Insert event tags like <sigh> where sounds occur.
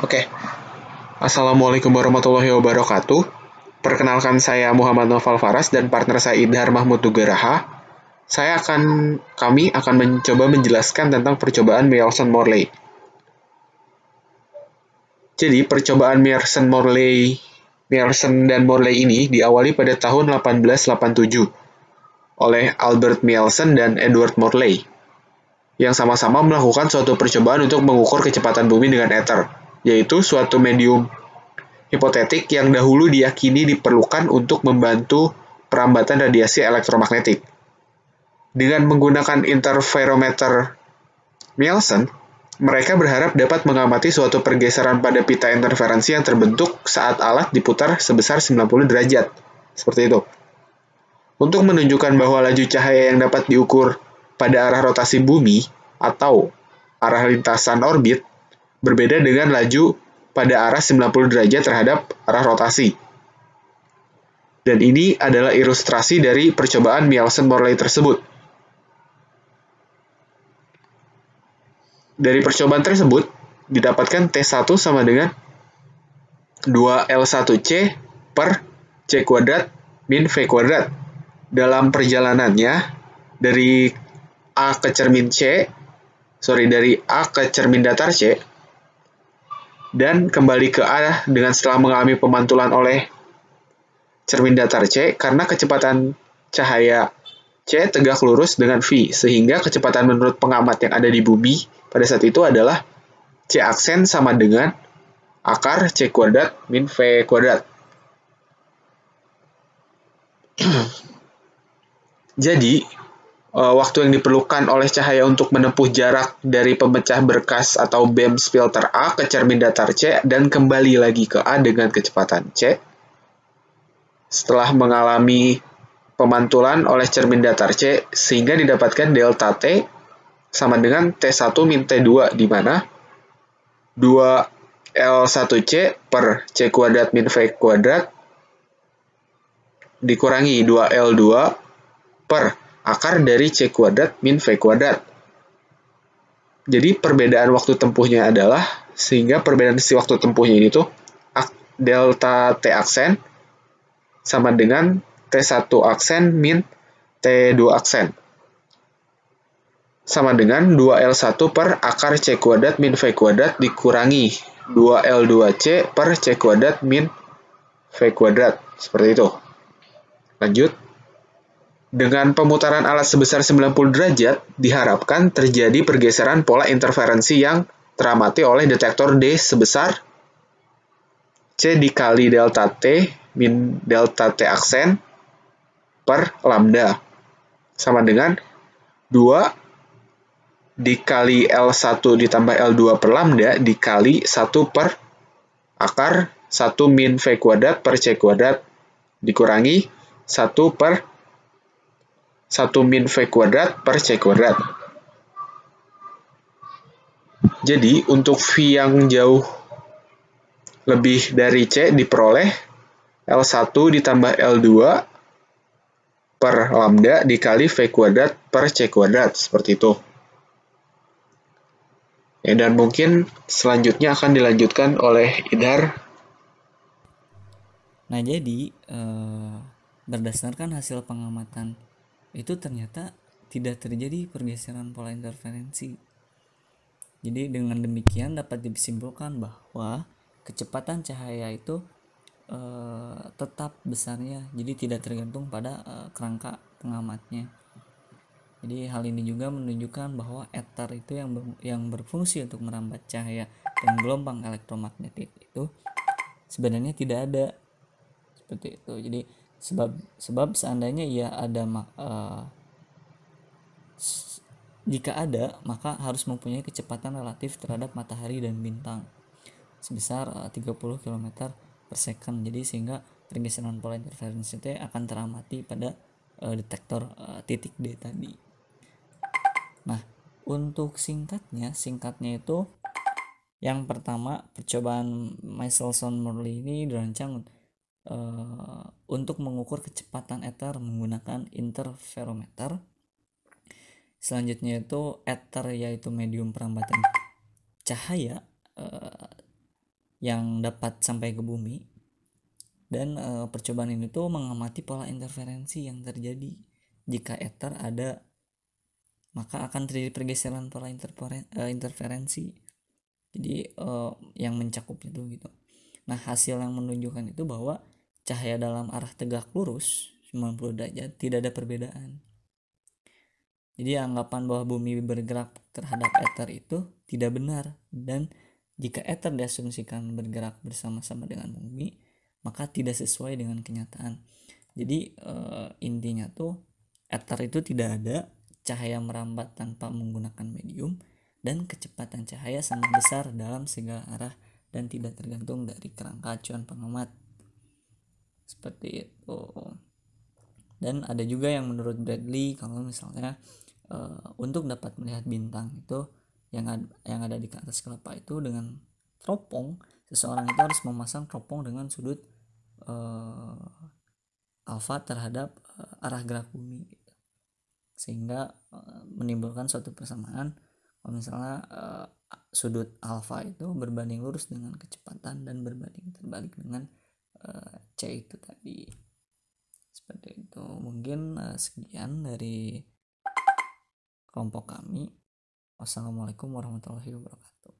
Oke. Okay. Assalamualaikum warahmatullahi wabarakatuh. Perkenalkan saya Muhammad Noval Faras dan partner saya Idhar Mahmud Tugaraha. Saya akan kami akan mencoba menjelaskan tentang percobaan Meyerson Morley. Jadi, percobaan Meyerson Morley Meyerson dan Morley ini diawali pada tahun 1887 oleh Albert Meyerson dan Edward Morley yang sama-sama melakukan suatu percobaan untuk mengukur kecepatan bumi dengan eter yaitu suatu medium hipotetik yang dahulu diyakini diperlukan untuk membantu perambatan radiasi elektromagnetik. Dengan menggunakan interferometer Mielsen, mereka berharap dapat mengamati suatu pergeseran pada pita interferensi yang terbentuk saat alat diputar sebesar 90 derajat. Seperti itu. Untuk menunjukkan bahwa laju cahaya yang dapat diukur pada arah rotasi bumi atau arah lintasan orbit berbeda dengan laju pada arah 90 derajat terhadap arah rotasi. Dan ini adalah ilustrasi dari percobaan Mielsen-Morley tersebut. Dari percobaan tersebut, didapatkan T1 sama dengan 2L1C per C kuadrat min V kuadrat. Dalam perjalanannya, dari A ke cermin C, sorry, dari A ke cermin datar C, dan kembali ke A dengan setelah mengalami pemantulan oleh cermin datar C karena kecepatan cahaya C tegak lurus dengan V, sehingga kecepatan menurut pengamat yang ada di bumi pada saat itu adalah C aksen sama dengan akar C kuadrat min V kuadrat. <clears throat> Jadi, uh, waktu yang diperlukan oleh cahaya untuk menempuh jarak dari pemecah berkas atau BEMS filter A ke cermin datar C dan kembali lagi ke A dengan kecepatan C. Setelah mengalami pemantulan oleh cermin datar C sehingga didapatkan delta T sama dengan T1 min T2 di mana 2 L1C per C kuadrat min V kuadrat dikurangi 2 L2 per akar dari C kuadrat min V kuadrat. Jadi perbedaan waktu tempuhnya adalah, sehingga perbedaan si waktu tempuhnya ini tuh, delta T aksen sama dengan T1 aksen min T2 aksen. Sama dengan 2L1 per akar C kuadrat min V kuadrat dikurangi 2L2C per C kuadrat min V kuadrat. Seperti itu. Lanjut. Dengan pemutaran alat sebesar 90 derajat, diharapkan terjadi pergeseran pola interferensi yang teramati oleh detektor D sebesar C dikali delta T min delta T aksen per lambda. Sama dengan 2 dikali L1 ditambah L2 per lambda dikali 1 per akar 1 min V kuadrat per C kuadrat dikurangi 1 per 1 min V kuadrat per C kuadrat. Jadi, untuk V yang jauh lebih dari C diperoleh L1 ditambah L2 per lambda dikali V kuadrat per C kuadrat, seperti itu. Ya, dan mungkin selanjutnya akan dilanjutkan oleh Idar. Nah, jadi eh, berdasarkan hasil pengamatan itu ternyata tidak terjadi pergeseran pola interferensi. Jadi dengan demikian dapat disimpulkan bahwa kecepatan cahaya itu e, tetap besarnya, jadi tidak tergantung pada e, kerangka pengamatnya. Jadi hal ini juga menunjukkan bahwa etar itu yang ber, yang berfungsi untuk merambat cahaya dan gelombang elektromagnetik itu sebenarnya tidak ada seperti itu. Jadi sebab sebab seandainya ia ada uh, jika ada maka harus mempunyai kecepatan relatif terhadap matahari dan bintang sebesar uh, 30 km per second jadi sehingga pergeseran pola interferensi itu akan teramati pada uh, detektor uh, titik D tadi nah untuk singkatnya singkatnya itu yang pertama percobaan Michelson-Morley ini dirancang Eh, untuk mengukur kecepatan ether menggunakan interferometer. Selanjutnya itu ether yaitu medium perambatan cahaya uh, yang dapat sampai ke bumi. Dan uh, percobaan ini tuh mengamati pola interferensi yang terjadi jika ether ada maka akan terjadi pergeseran pola interferensi. Jadi uh, yang mencakup itu gitu Nah, hasil yang menunjukkan itu bahwa cahaya dalam arah tegak lurus 90 derajat tidak ada perbedaan. Jadi anggapan bahwa bumi bergerak terhadap ether itu tidak benar dan jika ether diasumsikan bergerak bersama-sama dengan bumi, maka tidak sesuai dengan kenyataan. Jadi e, intinya tuh ether itu tidak ada, cahaya merambat tanpa menggunakan medium dan kecepatan cahaya sangat besar dalam segala arah dan tidak tergantung dari kerangka acuan pengamat seperti itu dan ada juga yang menurut Bradley kalau misalnya uh, untuk dapat melihat bintang itu yang ada, yang ada di atas kelapa itu dengan teropong seseorang itu harus memasang teropong dengan sudut uh, alfa terhadap uh, arah gerak bumi sehingga uh, menimbulkan suatu persamaan kalau misalnya uh, sudut alfa itu berbanding lurus dengan kecepatan dan berbanding terbalik dengan uh, c itu tadi seperti itu mungkin uh, sekian dari kelompok kami wassalamualaikum warahmatullahi wabarakatuh